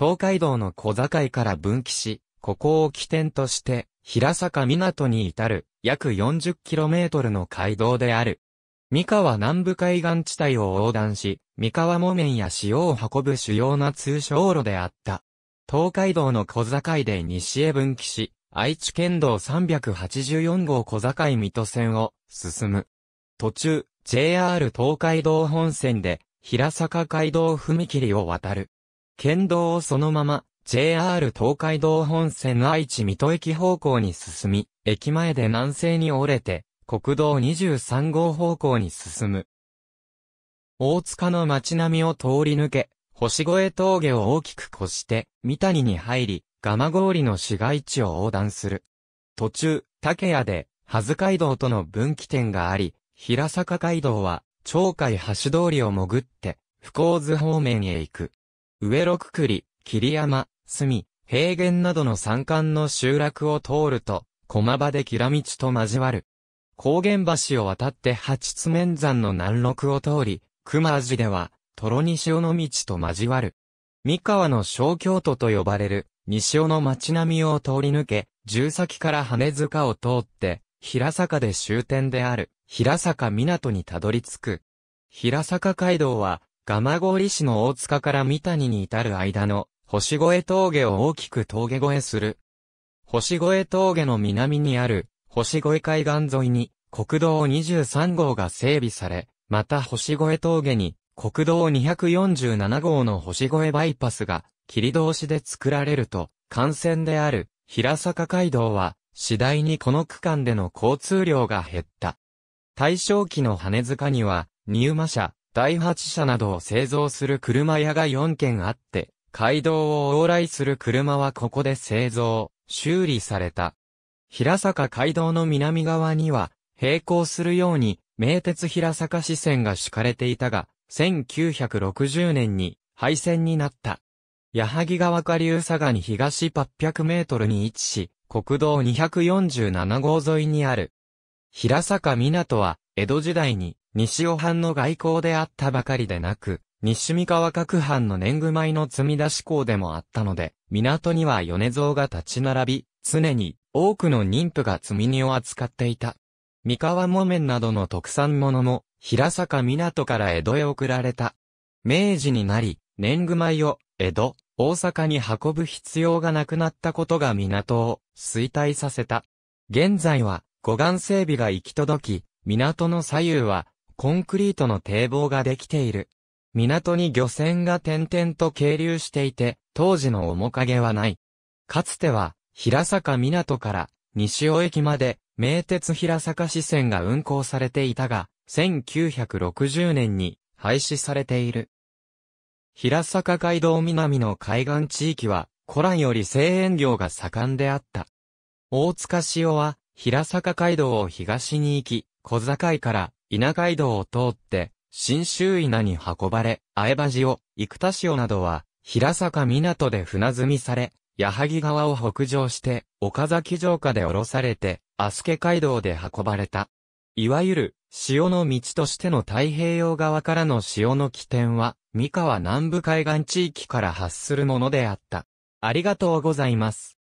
東海道の小境から分岐し、ここを起点として、平坂港に至る約 40km の街道である。三河南部海岸地帯を横断し、三河木綿や塩を運ぶ主要な通商路であった。東海道の小境で西へ分岐し、愛知県道384号小境水戸線を進む。途中、JR 東海道本線で平坂街道踏切を渡る。県道をそのまま、JR 東海道本線愛知水戸駅方向に進み、駅前で南西に折れて、国道23号方向に進む。大塚の街並みを通り抜け、星越峠を大きく越して、三谷に入り、蒲郡の市街地を横断する。途中、竹屋で、はず街道との分岐点があり、平坂街道は、町海橋通りを潜って、福津方面へ行く。上六栗、霧山、隅、平原などの山間の集落を通ると、駒場で平道と交わる。高原橋を渡って八津面山の南麓を通り、熊路では、ロ西尾の道と交わる。三河の小京都と呼ばれる、西尾の町並みを通り抜け、重崎から羽塚を通って、平坂で終点である、平坂港にたどり着く。平坂街道は、蒲郡市の大塚から三谷に至る間の、星越峠を大きく峠越えする。星越峠の南にある、星越海岸沿いに、国道23号が整備され、また星越峠に、国道247号の星越バイパスが、切通しで作られると、幹線である、平坂街道は、次第にこの区間での交通量が減った。大正期の羽塚には、入馬車、第8車などを製造する車屋が4軒あって、街道を往来する車はここで製造、修理された。平坂街道の南側には、並行するように、名鉄平坂支線が敷かれていたが、1960年に廃線になった。矢作川下流佐賀に東800メートルに位置し、国道247号沿いにある。平坂港は、江戸時代に西尾藩の外交であったばかりでなく、西三河各藩の年貢米の積み出し港でもあったので、港には米蔵が立ち並び、常に多くの妊婦が積み荷を扱っていた。三河木綿などの特産物も、平坂港から江戸へ送られた。明治になり、年貢米を江戸、大阪に運ぶ必要がなくなったことが港を衰退させた。現在は護岸整備が行き届き、港の左右は、コンクリートの堤防ができている。港に漁船が点々と係留していて、当時の面影はない。かつては、平坂港から西尾駅まで、名鉄平坂支線が運行されていたが、1960年に廃止されている。平坂街道南の海岸地域は、古来より製塩業が盛んであった。大塚塩は、平坂街道を東に行き、小坂井から稲街道を通って、新州稲に運ばれ、あ場塩、生田塩などは、平坂港で船積みされ、矢作川を北上して、岡崎城下で降ろされて、アスケ街道で運ばれた。いわゆる、潮の道としての太平洋側からの潮の起点は、三河南部海岸地域から発するものであった。ありがとうございます。